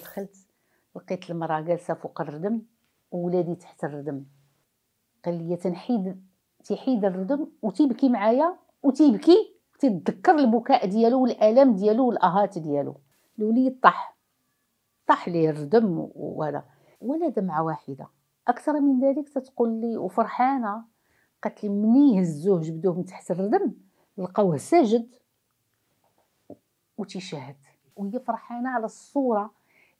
دخلت لقيت المراه جالسه فوق الردم وولادي تحت الردم قال لي تنحيد تيحيد الردم وتيبكي معايا وتيبكي تتذكر البكاء ديالو والالم ديالو والاهات ديالو الوليد طاح طاح ليه الردم وهذا ولا دمعه واحده اكثر من ذلك تتقول لي وفرحانه قالت لي مني هزوه جبدوه من تحت الردم لقاوه ساجد وتيشهد وهي فرحانه على الصوره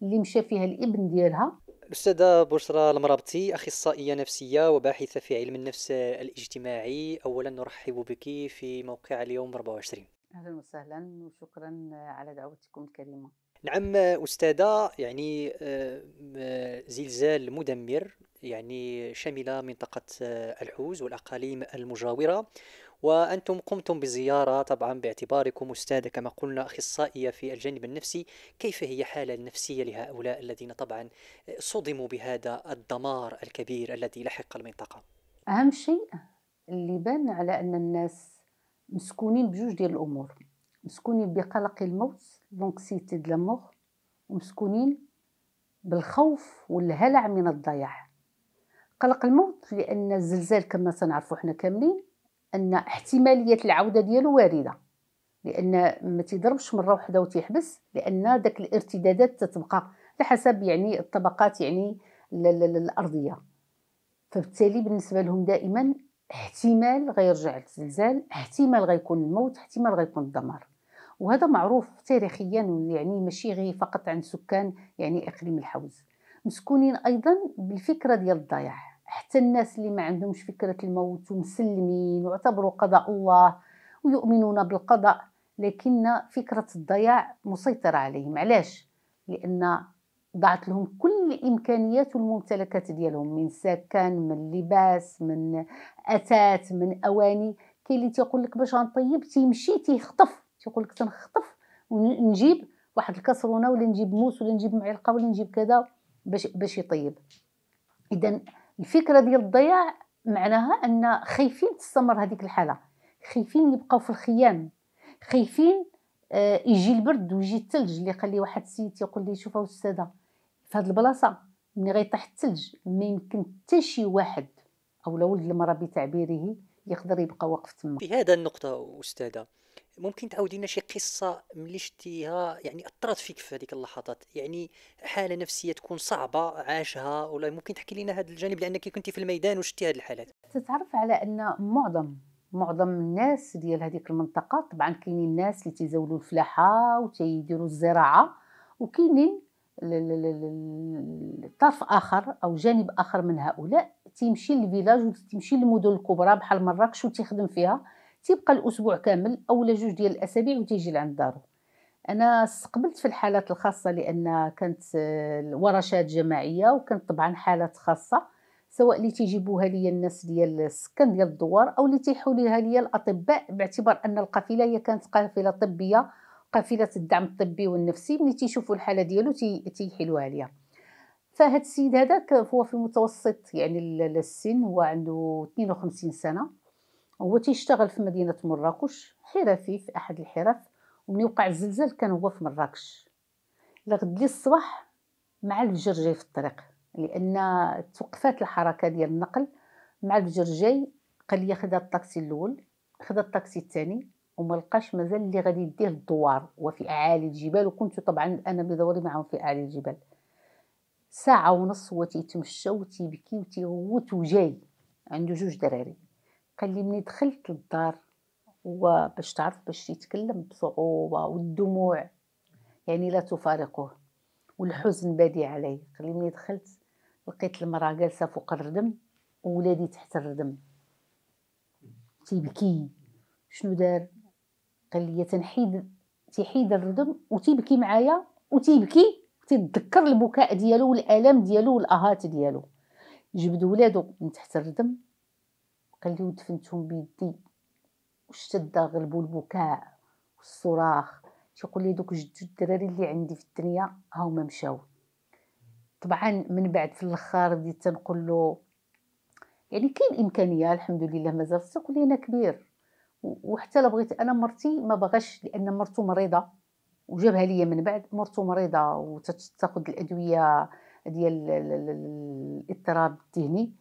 اللي مشى فيها الابن ديالها الأستاذة بشرى المرابطي أخصائية نفسية وباحثة في علم النفس الاجتماعي أولا نرحب بك في موقع اليوم 24 أهلا وسهلا وشكرا على دعوتكم الكريمة نعم أستاذة يعني آه، زلزال مدمر يعني شمل منطقة آه، الحوز والأقاليم المجاورة وأنتم قمتم بزيارة طبعا باعتباركم أستاذة كما قلنا أخصائية في الجانب النفسي كيف هي الحالة النفسية لهؤلاء الذين طبعا صدموا بهذا الدمار الكبير الذي لحق المنطقة أهم شيء اللي بان على أن الناس مسكونين بجوج ديال الأمور مسكونين بقلق الموت لونكسيتي دو ومسكونين بالخوف والهلع من الضياع قلق الموت لان الزلزال كما تنعرفوا حنا كاملين ان احتماليه العوده ديالو وارده لان ما تيضربش مره واحده وتيحبس لان داك الارتدادات تتبقى على حسب يعني الطبقات يعني الارضيه فبالتالي بالنسبه لهم دائما احتمال غيرجع الزلزال احتمال غيكون الموت احتمال غيكون الدمار وهذا معروف تاريخيا ويعني ماشي غير فقط عند سكان يعني اقليم الحوز مسكونين ايضا بالفكره ديال الضياع حتى الناس اللي ما عندهمش فكرة الموت ومسلمين واعتبروا قضاء الله ويؤمنون بالقضاء لكن فكرة الضياع مسيطرة عليهم علاش؟ لأن ضاعت لهم كل الإمكانيات والممتلكات ديالهم من سكن من لباس من أتات من أواني كاين اللي تيقول لك باش غنطيب تيمشي تيخطف تيقول لك تنخطف ونجيب واحد الكسرونه ولا نجيب موس ولا نجيب معلقه ولا نجيب كذا باش باش يطيب اذا الفكره ديال الضياع معناها ان خايفين تستمر هذيك الحاله خايفين يبقاو في الخيام خايفين آه يجي البرد ويجي الثلج اللي قال لي واحد السيد تيقول لي شوفوا أستاذة في هذه البلاصه ملي غيطيح الثلج ما يمكن حتى شي واحد او لو ولد المراه بتعبيره يقدر يبقى واقف تما في هذا النقطه استاذه ممكن تعاودي لنا شي قصه ملي شتيها يعني اثرت فيك في هذيك اللحظات يعني حاله نفسيه تكون صعبه عاشها ولا ممكن تحكي لنا هذا الجانب لانك كنتي في الميدان وشتي هذه الحالات تتعرف على ان معظم معظم الناس ديال هذيك المنطقه طبعا كاينين الناس اللي تيزاولوا الفلاحه وتيديروا الزراعه وكاينين طرف اخر او جانب اخر من هؤلاء تيمشي للفيلاج وتيمشي للمدن الكبرى بحال مراكش وتخدم فيها تيبقى الاسبوع كامل اولا جوج ديال الاسابيع وتيجي لعند دارو انا استقبلت في الحالات الخاصه لان كانت آه، ورشات جماعيه وكانت طبعا حالات خاصه سواء اللي تيجيبوها لي الناس ديال السكن ديال الدوار او اللي تيحوا ليها لي الاطباء باعتبار ان القافله هي كانت قافله طبيه قافله الدعم الطبي والنفسي ملي تيشوفوا الحاله ديالو تيحيلوها ليا فهاد السيد هذاك هو في المتوسط يعني السن هو عنده 52 سنه هو تيشتغل في مدينه مراكش حرفي في احد الحرف ومن وقع الزلزال كان هو في مراكش لغد لي الصباح مع الجرجي في الطريق لان توقفات الحركه ديال النقل مع الجرجي قال لي خدا الطاكسي الاول خدا الطاكسي الثاني وما لقاش مازال اللي غادي يديه الدوار وفي اعالي الجبال وكنت طبعا انا بدوري معهم في اعالي الجبال ساعه ونص هو تيتمشى وتيبكي وتيغوت وجاي عنده جوج دراري قال لي ملي دخلت للدار هو باش تعرف باش يتكلم بصعوبه والدموع يعني لا تفارقه والحزن بادي علي قال لي ملي دخلت لقيت المراه جالسه فوق الردم وولادي تحت الردم تيبكي شنو دار قال لي تنحيد تيحيد الردم وتيبكي معايا وتيبكي وتتذكر البكاء ديالو والالم ديالو والاهات ديالو جبد ولادو من تحت الردم قال لي ودفنتهم بيدي وشتد غلبو البكاء والصراخ تيقول لي دوك جد الدراري اللي عندي في الدنيا هاهما مشاو طبعا من بعد في الاخر بديت تنقول له يعني كاين امكانيه الحمد لله مازال تقول لي انا كبير وحتى لو بغيت انا مرتي ما بغاش لان مرتو مريضه وجابها ليا من بعد مرتو مريضه وتاخذ الادويه ديال الاضطراب الذهني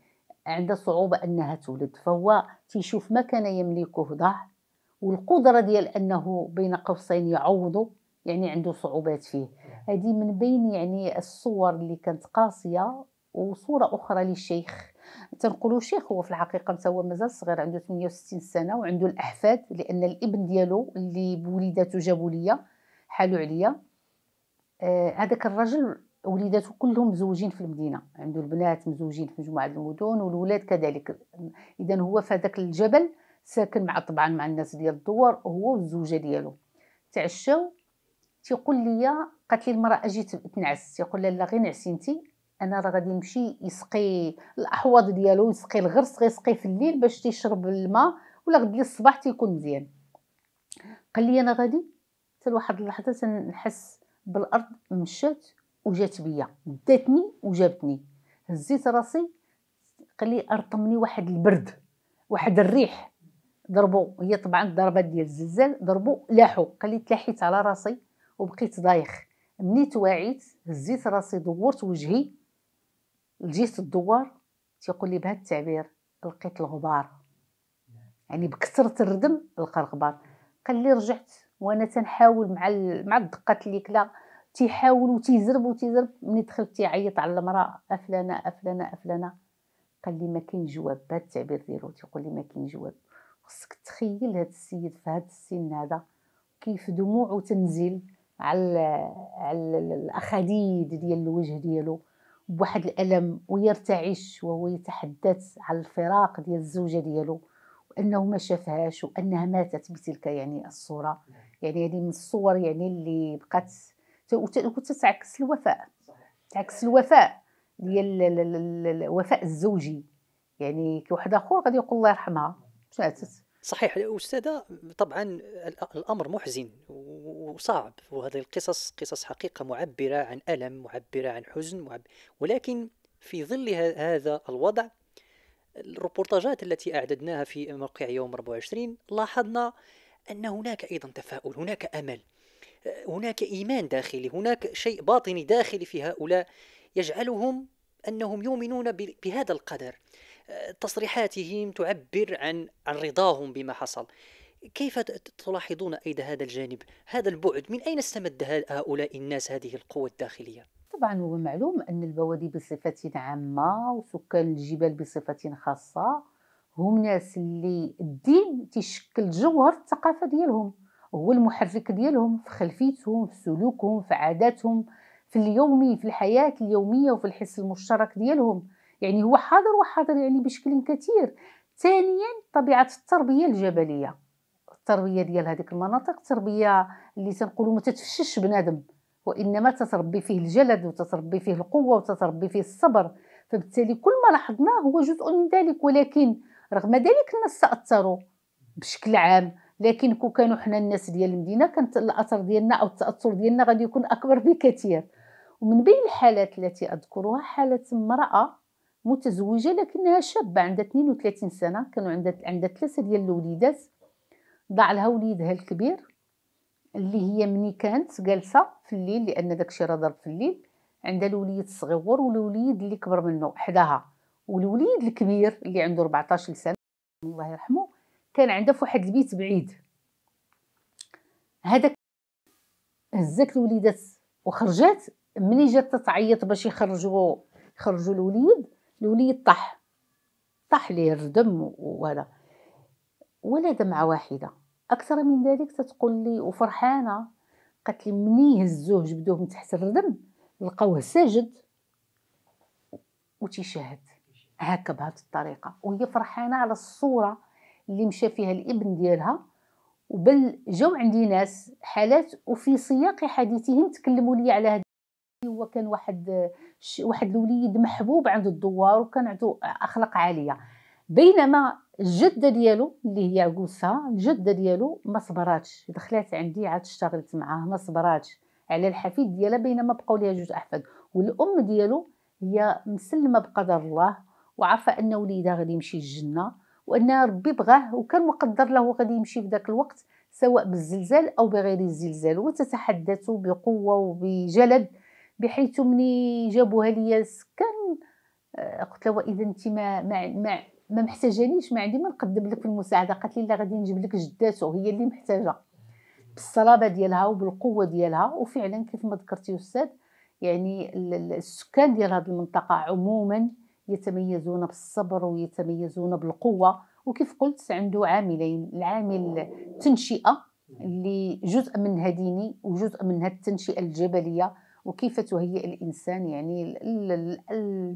عندها صعوبة أنها تولد فهو تيشوف ما كان يملكه ضاع والقدرة ديال أنه بين قوسين يعوضه يعني عنده صعوبات فيه هذه من بين يعني الصور اللي كانت قاسية وصورة أخرى للشيخ تنقولوا شيخ هو في الحقيقة حتى هو مازال صغير عنده 68 سنة وعنده الأحفاد لأن الابن ديالو اللي بوليداتو جابوا ليا حالو عليا آه هذاك الرجل وليداتو كلهم مزوجين في المدينه عنده البنات مزوجين في مجموعه المدن والولاد كذلك اذا هو في هذاك الجبل ساكن مع طبعا مع الناس ديال الدوار هو والزوجه ديالو تعشاو تيقول لي قالت لي المراه اجيت تنعس تيقول لها لا غير نعسي انت انا راه غادي نمشي يسقي الاحواض ديالو يسقي الغرس غيسقي في الليل باش تيشرب الماء ولا غد الصباح تيكون مزيان قال لي انا غادي حتى لواحد اللحظه تنحس بالارض مشات وجات بيا داتني وجابتني هزيت راسي قال لي ارطمني واحد البرد واحد الريح ضربوا هي طبعا الضربات ديال الزلزال ضربوا لاحوا قال لي تلاحيت على راسي وبقيت ضايخ مني توعيت هزيت راسي دورت وجهي لجيت الدوار تيقول لي بهذا التعبير لقيت الغبار يعني بكثرة الردم لقى الغبار قال لي رجعت وانا تنحاول مع مع الدقات اللي كلا تيحاول وتيزرب وتيزرب ملي دخلت تيعيط على المراه افلانه افلانه افلانه قال لي ما كاين جواب بهذا التعبير ديالو تيقول لي ما كاين جواب خصك تخيل هذا السيد في هذا السن هذا كيف دموعه تنزل على على الاخاديد ديال الوجه ديالو بواحد الالم ويرتعش وهو يتحدث على الفراق ديال الزوجه ديالو وانه ما شافهاش وانها ماتت بتلك يعني الصوره يعني هذه من الصور يعني اللي بقات وتتعكس الوفاء تعكس الوفاء ديال الوفاء الزوجي يعني كي واحد اخر غادي يقول الله يرحمها مشاتت صحيح استاذه طبعا الامر محزن وصعب وهذه القصص قصص حقيقه معبره عن الم معبره عن حزن معب... ولكن في ظل هذا الوضع الروبورتاجات التي اعددناها في موقع يوم 24 لاحظنا ان هناك ايضا تفاؤل هناك امل هناك إيمان داخلي هناك شيء باطني داخلي في هؤلاء يجعلهم أنهم يؤمنون بهذا القدر تصريحاتهم تعبر عن عن رضاهم بما حصل كيف تلاحظون أيد هذا الجانب هذا البعد من أين استمد هؤلاء الناس هذه القوة الداخلية؟ طبعا هو معلوم أن البوادي بصفة عامة وسكان الجبال بصفة خاصة هم ناس اللي الدين تيشكل جوهر الثقافة ديالهم هو المحرك ديالهم في خلفيتهم في سلوكهم في عاداتهم في اليومي في الحياة اليومية وفي الحس المشترك ديالهم يعني هو حاضر وحاضر يعني بشكل كثير ثانيا طبيعة التربية الجبلية التربية ديال هذيك المناطق تربية اللي تنقولوا ما تتفشش بنادم وإنما تتربي فيه الجلد وتتربي فيه القوة وتتربي فيه الصبر فبالتالي كل ما لاحظناه هو جزء من ذلك ولكن رغم ذلك الناس تأثروا بشكل عام لكن كون كانوا حنا الناس ديال المدينه كانت الاثر ديالنا او التاثر ديالنا غادي يكون اكبر بكثير ومن بين الحالات التي اذكرها حاله امراه متزوجه لكنها شابه عندها 32 سنه كانوا عندها عندها ثلاثه ديال الوليدات ضاع لها وليدها الكبير اللي هي مني كانت جالسه في الليل لان داكشي راه ضرب في الليل عندها الوليد الصغير والوليد اللي كبر منه حداها والوليد الكبير اللي عنده 14 سنه الله يرحمه كان عندها في واحد البيت بعيد هذاك هزات الوليدات وخرجات ملي جات تعيط باش يخرجوا يخرجوا الوليد الوليد طاح طاح ليه الدم وهذا ولا دمعة واحده اكثر من ذلك تتقول لي وفرحانه قالت لي مني هزوه جبدوه من تحت الردم لقاوه ساجد وتشاهد هكا بهذه الطريقه وهي فرحانه على الصوره اللي مشى فيها الابن ديالها وبل جاو عندي ناس حالات وفي سياق حديثهم تكلموا لي على هذا هو كان واحد واحد الوليد محبوب عند الدوار وكان عنده اخلاق عاليه بينما الجده ديالو اللي هي عقوسها الجده ديالو ما صبراتش دخلات عندي عاد اشتغلت معاه ما صبراتش على الحفيد ديالها بينما بقاو ليها جوج احفاد والام ديالو هي مسلمه بقدر الله وعارفه ان وليدها غادي يمشي الجنه وان ربي بغاه وكان مقدر له غادي يمشي في ذاك الوقت سواء بالزلزال او بغير الزلزال وتتحدث بقوه وبجلد بحيث مني جابوها ليا السكان آه، قلت لها واذا انت ما ما ما, ما محتاجانيش ما عندي ما نقدم لك المساعده قالت لي لا غادي نجيب لك جداته هي اللي محتاجه بالصلابه ديالها وبالقوه ديالها وفعلا كيف ما ذكرتي استاذ يعني السكان ديال هذه المنطقه عموما يتميزون بالصبر ويتميزون بالقوة وكيف قلت عنده عاملين العامل التنشئة اللي جزء منها ديني وجزء منها التنشئة الجبلية وكيف تهيئ الإنسان يعني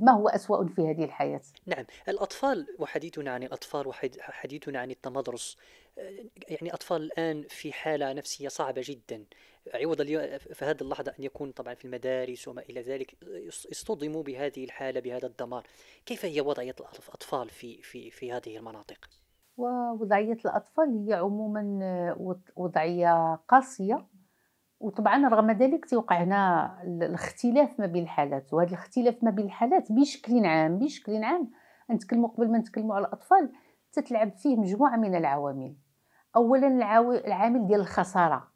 ما هو أسوأ في هذه الحياة نعم الأطفال وحديثنا عن الأطفال وحديثنا عن التمدرس يعني أطفال الآن في حالة نفسية صعبة جدا عوض في هذه اللحظة أن يكون طبعا في المدارس وما إلى ذلك اصطدموا بهذه الحالة بهذا الدمار كيف هي وضعية الأطفال في, في, في هذه المناطق؟ ووضعية الأطفال هي عموما آه، وضعية قاسية وطبعا رغم ذلك تيوقع هنا الاختلاف ما بين الحالات وهذا الاختلاف ما بين الحالات بشكل عام بشكل عام نتكلموا قبل ما نتكلموا على الأطفال تتلعب فيه مجموعة من العوامل أولا العامل ديال الخسارة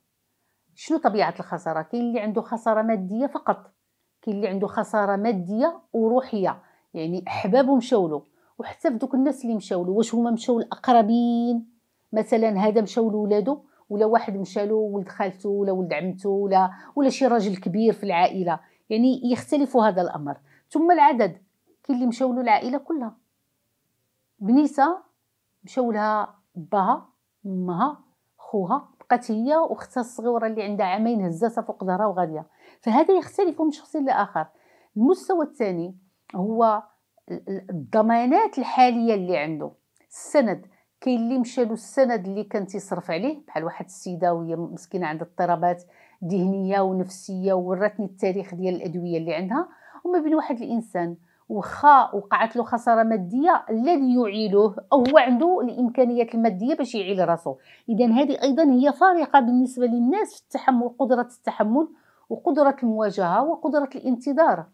شنو طبيعه الخساره كاين اللي عنده خساره ماديه فقط كاين اللي عنده خساره ماديه وروحيه يعني احبابه مشاو له وحتى في دوك الناس اللي مشاو له واش هما مشاو الاقربين مثلا هذا مشاو لولادو ولا واحد مشى له ولد خالته ولا ولد عمته ولا ولا شي راجل كبير في العائله يعني يختلف هذا الامر ثم العدد كاين اللي مشاو له العائله كلها بنيسه مشاو لها باها مها خوها بقات هي واختها الصغيره اللي عندها عامين هزاتها فوق ظهرها وغاديه فهذا يختلف من شخص لاخر المستوى الثاني هو الضمانات الحاليه اللي عنده السند كاين اللي مشى له السند اللي كان تيصرف عليه بحال واحد السيده وهي مسكينه عندها اضطرابات ذهنيه ونفسيه وراتني التاريخ ديال الادويه اللي عندها وما بين واحد الانسان وخا وقعت له خساره ماديه الذي يعيله او هو عنده الامكانيات الماديه باش يعيل راسو اذا هذه ايضا هي فارقه بالنسبه للناس في التحمل قدره التحمل وقدره المواجهه وقدره الانتظار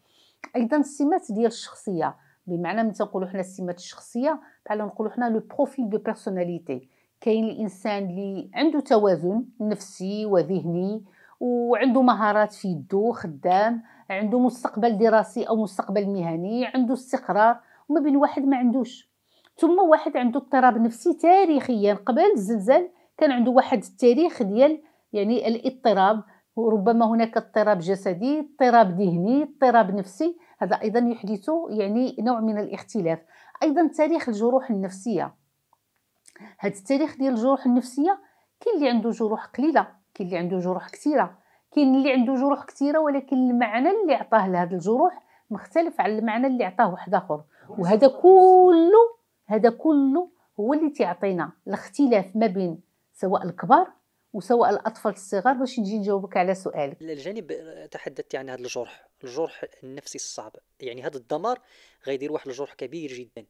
ايضا السمات ديال الشخصيه بمعنى من تنقولوا حنا السمات الشخصيه بحال نقولوا حنا لو بروفيل دو بيرسوناليتي كاين الانسان اللي عنده توازن نفسي وذهني وعنده مهارات في يدو خدام عنده مستقبل دراسي او مستقبل مهني عنده استقرار وما بين واحد ما عندوش ثم واحد عنده اضطراب نفسي تاريخيا قبل الزلزال كان عنده واحد التاريخ ديال يعني الاضطراب وربما هناك اضطراب جسدي اضطراب ذهني اضطراب نفسي هذا ايضا يحدث يعني نوع من الاختلاف ايضا تاريخ الجروح النفسيه هذا التاريخ ديال الجروح النفسيه كاين اللي عنده جروح قليله كاين اللي عنده جروح كثيره كاين اللي عنده جروح كثيره ولكن المعنى اللي عطاه لهذا الجروح مختلف على المعنى اللي عطاه واحد اخر وهذا كله هذا كله هو اللي تيعطينا الاختلاف ما بين سواء الكبار وسواء الاطفال الصغار باش نجي نجاوبك على سؤالك الجانب تحدثت عن يعني هذا الجرح الجرح النفسي الصعب يعني هذا الدمار غيدير واحد الجرح كبير جدا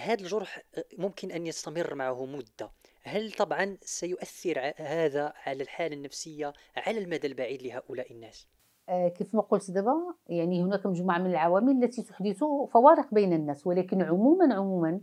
هذا الجرح ممكن ان يستمر معه مده هل طبعا سيؤثر هذا على الحاله النفسيه على المدى البعيد لهؤلاء الناس؟ آه، كيف ما قلت دابا يعني هناك مجموعه من العوامل التي تحدث فوارق بين الناس ولكن عموما عموما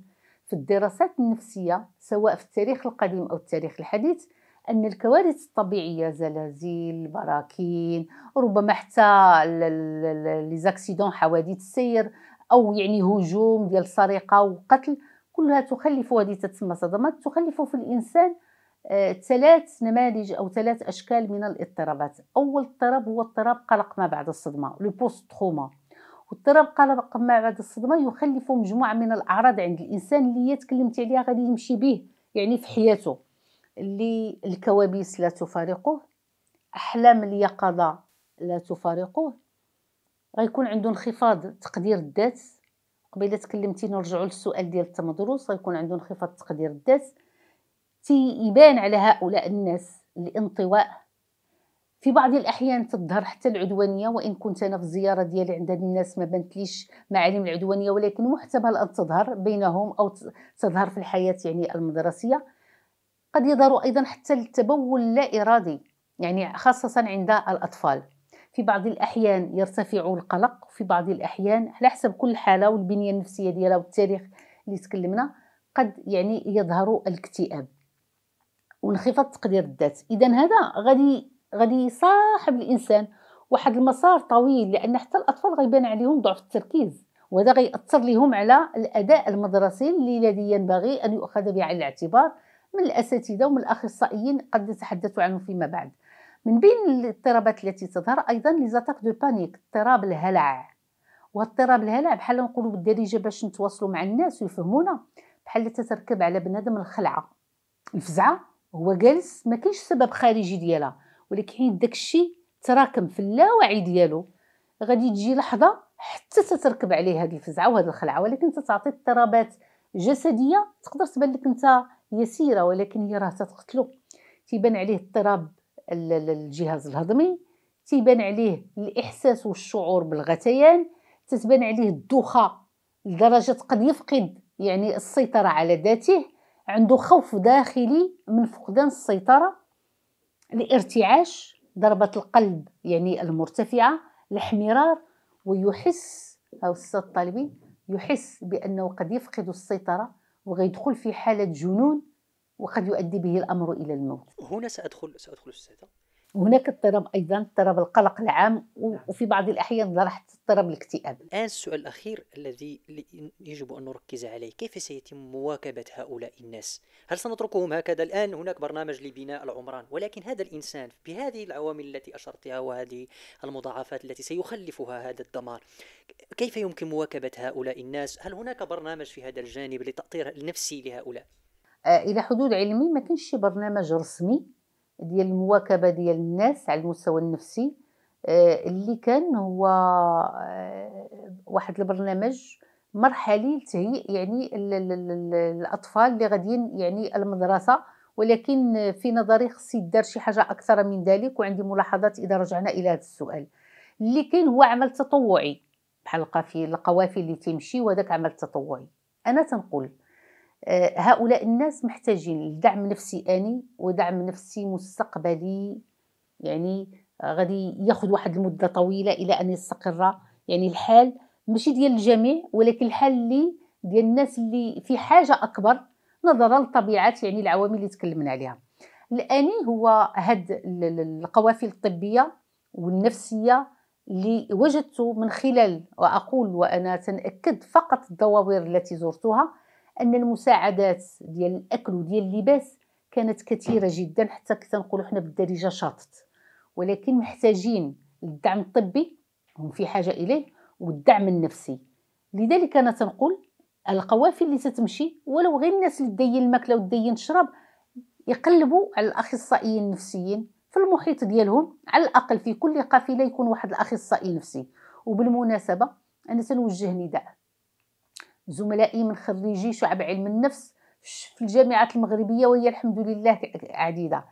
في الدراسات النفسيه سواء في التاريخ القديم او التاريخ الحديث ان الكوارث الطبيعيه زلازل براكين ربما حتى لي حوادث السير او يعني هجوم ديال سرقه وقتل كلها تخلف هذه تتسمى صدمات تخلف في الإنسان آه، ثلاث نماذج أو ثلاث أشكال من الاضطرابات أول اضطراب هو اضطراب قلق ما بعد الصدمة لو بوست تروما واضطراب قلق ما بعد الصدمة يخلف مجموعة من الأعراض عند الإنسان اللي هي تكلمت عليها غادي يمشي به يعني في حياته اللي الكوابيس لا تفارقه أحلام اليقظة لا تفارقه غيكون عنده انخفاض تقدير الذات قبيله تكلمتي نرجعوا للسؤال ديال التمدرس غيكون عنده انخفاض تقدير الذات تيبان على هؤلاء الناس الانطواء في بعض الاحيان تظهر حتى العدوانيه وان كنت انا في الزياره ديالي عند الناس ما بانتليش معالم العدوانيه ولكن محتمل ان تظهر بينهم او تظهر في الحياه يعني المدرسيه قد يظهر ايضا حتى التبول اللا ارادي يعني خاصه عند الاطفال في بعض الأحيان يرتفع القلق وفي بعض الأحيان على حسب كل حالة والبنية النفسية ديالها والتاريخ اللي تكلمنا قد يعني يظهر الاكتئاب وانخفاض تقدير الذات إذا هذا غادي غادي يصاحب الإنسان واحد المسار طويل لأن حتى الأطفال غيبان عليهم ضعف التركيز وهذا غيأثر لهم على الأداء المدرسي الذي ينبغي أن يؤخذ به على الاعتبار من الأساتذة ومن الأخصائيين قد نتحدث عنه فيما بعد من بين الاضطرابات التي تظهر ايضا ليزاتاك دو بانيك اضطراب الهلع واضطراب الهلع بحال نقولوا بالدارجه باش نتواصلوا مع الناس ويفهمونا بحال تتركب على بنادم الخلعه الفزعه هو جالس ما كاينش سبب خارجي ديالها ولكن داك الشيء تراكم في اللاوعي ديالو غادي تجي لحظه حتى تتركب عليه هذه الفزعه وهذه الخلعه ولكن تتعطي اضطرابات جسديه تقدر تبان لك انت يسيره ولكن هي راه تتقتلو تيبان عليه اضطراب الجهاز الهضمي تيبان عليه الاحساس والشعور بالغثيان تتبان عليه الدوخه لدرجه قد يفقد يعني السيطره على ذاته عنده خوف داخلي من فقدان السيطره الارتعاش ضربه القلب يعني المرتفعه الاحمرار ويحس او الطالبي يحس بانه قد يفقد السيطره وغيدخل في حاله جنون وقد يؤدي به الامر الى الموت. هنا سادخل سادخل استاذه. هناك اضطراب ايضا اضطراب القلق العام نعم. وفي بعض الاحيان راح اضطراب الاكتئاب. الان السؤال الاخير الذي يجب ان نركز عليه، كيف سيتم مواكبه هؤلاء الناس؟ هل سنتركهم هكذا؟ الان هناك برنامج لبناء العمران، ولكن هذا الانسان بهذه العوامل التي اشرتها وهذه المضاعفات التي سيخلفها هذا الدمار، كيف يمكن مواكبه هؤلاء الناس؟ هل هناك برنامج في هذا الجانب لتاطير النفسي لهؤلاء؟ آه، الى حدود علمي ما كانش شي برنامج رسمي ديال المواكبه ديال الناس على المستوى النفسي آه، اللي كان هو آه، واحد البرنامج مرحلي لتهيئ يعني الاطفال اللي غاديين يعني المدرسه ولكن في نظري خص يدار شي حاجه اكثر من ذلك وعندي ملاحظات اذا رجعنا الى هذا السؤال اللي كاين هو عمل تطوعي بحال القوافل اللي تمشي وهذاك عمل تطوعي انا تنقول آه، هؤلاء الناس محتاجين لدعم نفسي اني ودعم نفسي مستقبلي يعني غادي ياخذ واحد المده طويله الى ان يستقر يعني الحال ماشي ديال الجميع ولكن الحال اللي ديال الناس اللي في حاجه اكبر نظرا لطبيعه يعني العوامل اللي تكلمنا عليها الاني هو هاد القوافل الطبيه والنفسيه اللي وجدت من خلال واقول وانا تنأكد فقط الدواوير التي زرتها ان المساعدات ديال الاكل وديال اللباس كانت كثيره جدا حتى كنقولوا حنا بالدارجه شاطت ولكن محتاجين الدعم الطبي هم في حاجه اليه والدعم النفسي لذلك انا تنقول القوافل اللي تتمشي ولو غير الناس اللي تدين الماكله وتدين الشراب يقلبوا على الاخصائيين النفسيين في المحيط ديالهم على الاقل في كل قافله يكون واحد الاخصائي نفسي وبالمناسبه انا سنوجه نداء زملائي من خريجي شعب علم النفس في الجامعات المغربية وهي الحمد لله عديدة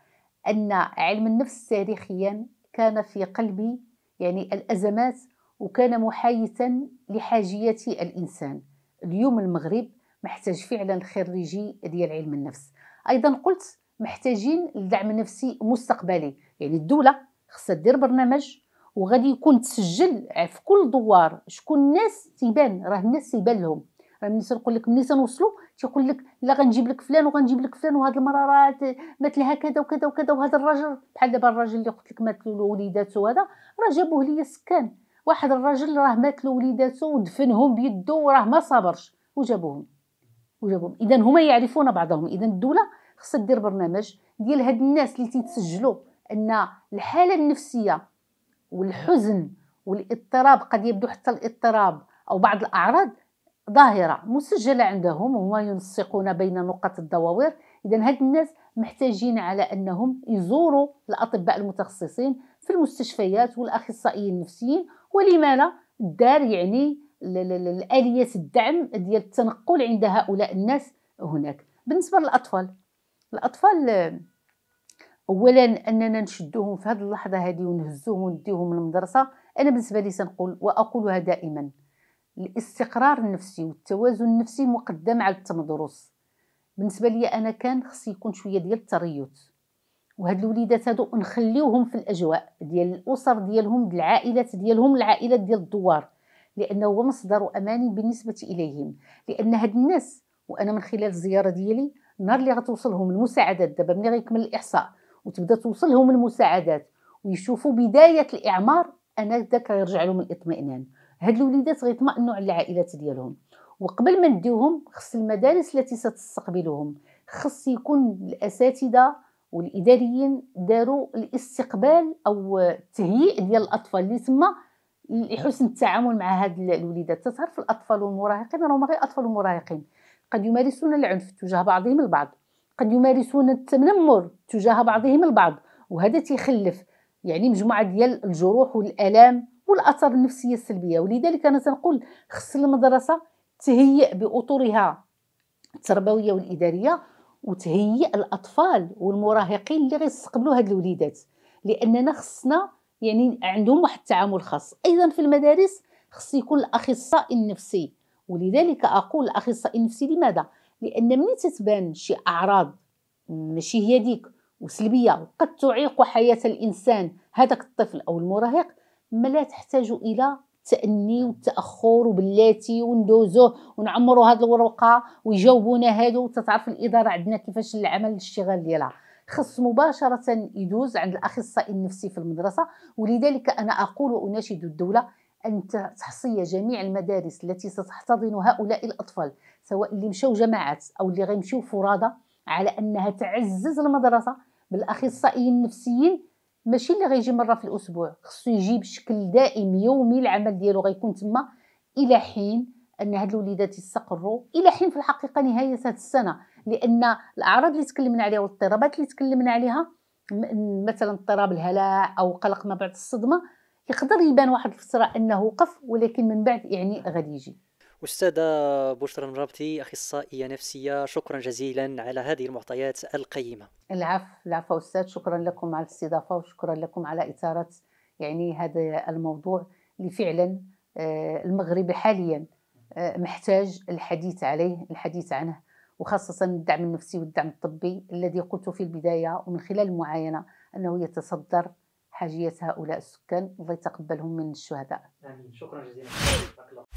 أن علم النفس تاريخيا كان في قلب يعني الأزمات وكان محايثا لحاجيات الإنسان اليوم المغرب محتاج فعلا خريجي ديال علم النفس أيضا قلت محتاجين لدعم نفسي مستقبلي يعني الدولة خصها دير برنامج وغادي يكون تسجل في كل دوار شكون الناس تيبان راه الناس تيبان لهم ملي تنقول لك ملي تنوصلوا تيقول لك لا غنجيب لك فلان وغنجيب لك فلان وهاد المراه راه مات لها كذا وكذا وكذا وهذا الراجل بحال دابا الراجل اللي قلت لك مات له وليداتو هذا راه جابوه ليا سكان واحد الراجل راه مات له وليداتو ودفنهم بيدو وراه ما صبرش وجابوهم وجابوهم اذا هما يعرفون بعضهم اذا الدوله خصها دير برنامج ديال هاد الناس اللي تيتسجلوا ان الحاله النفسيه والحزن والاضطراب قد يبدو حتى الاضطراب او بعض الاعراض ظاهره مسجله عندهم وهما ينسقون بين نقط الدواوير اذا هاد الناس محتاجين على انهم يزوروا الاطباء المتخصصين في المستشفيات والاخصائيين النفسيين ولما لا الدار يعني الاليات الدعم ديال التنقل عند هؤلاء الناس هناك بالنسبه للاطفال الاطفال اولا اننا نشدوهم في هذه اللحظه هذه ونهزوهم ونديوهم للمدرسه انا بالنسبه لي سنقول واقولها دائما الاستقرار النفسي والتوازن النفسي مقدم على التمدرس بالنسبه لي انا كان خص يكون شويه ديال التريث وهاد الوليدات هادو نخليوهم في الاجواء ديال الاسر ديالهم ديال العائلات ديالهم العائلات ديال الدوار لانه هو مصدر امان بالنسبه اليهم لان هاد الناس وانا من خلال الزياره ديالي النهار اللي غتوصلهم المساعدات دابا ملي غيكمل الاحصاء وتبدا توصلهم المساعدات ويشوفوا بدايه الاعمار انا داك كيرجع لهم الاطمئنان هاد الوليدات غيطمئنوا على العائلات ديالهم وقبل ما نديوهم خص المدارس التي ستستقبلهم خص يكون الاساتذه والاداريين داروا الاستقبال او التهيئ ديال الاطفال اللي تما لحسن التعامل مع هاد الوليدات تتعرف الاطفال والمراهقين راهما غير اطفال ومراهقين قد يمارسون العنف تجاه بعضهم البعض قد يمارسون التنمر تجاه بعضهم البعض وهذا تيخلف يعني مجموعه ديال الجروح والالام والاثار النفسيه السلبيه ولذلك انا تنقول خص المدرسه تهيئ باطرها التربويه والاداريه وتهيئ الاطفال والمراهقين اللي غيستقبلوا هاد الوليدات لاننا خصنا يعني عندهم واحد التعامل خاص ايضا في المدارس خص يكون الاخصائي النفسي ولذلك اقول الاخصائي النفسي لماذا لان ملي تتبان شي اعراض ماشي هي ديك وسلبيه وقد تعيق حياه الانسان هذاك الطفل او المراهق ما لا تحتاج الى تأني والتاخر وبلاتي وندوزوه ونعمروا هذه الورقه ويجاوبونا هادو تتعرف الاداره عندنا كيفاش العمل الاشتغال ديالها خص مباشره يدوز عند الاخصائي النفسي في المدرسه ولذلك انا اقول واناشد الدوله ان تحصي جميع المدارس التي ستحتضن هؤلاء الاطفال سواء اللي مشاو جماعات او اللي غيمشيو فرادى على انها تعزز المدرسه بالاخصائيين النفسيين ماشي اللي غيجي مره في الاسبوع خصو يجي بشكل دائم يومي العمل ديالو غيكون تما الى حين ان هاد الوليدات يستقروا الى حين في الحقيقه نهايه هاد السنه لان الاعراض اللي تكلمنا عليها والاضطرابات اللي تكلمنا عليها مثلا اضطراب الهلع او قلق ما بعد الصدمه يقدر يبان واحد الفتره انه وقف ولكن من بعد يعني غادي يجي أستاذة بشرى المرابطي أخصائية نفسية شكرا جزيلا على هذه المعطيات القيمة العفو العفو أستاذ شكرا لكم على الاستضافة وشكرا لكم على إثارة يعني هذا الموضوع اللي فعلا آه، المغرب حاليا آه، محتاج الحديث عليه الحديث عنه وخاصة الدعم النفسي والدعم الطبي الذي قلت في البداية ومن خلال المعاينة أنه يتصدر حاجية هؤلاء السكان الله يتقبلهم من الشهداء آمين شكرا جزيلا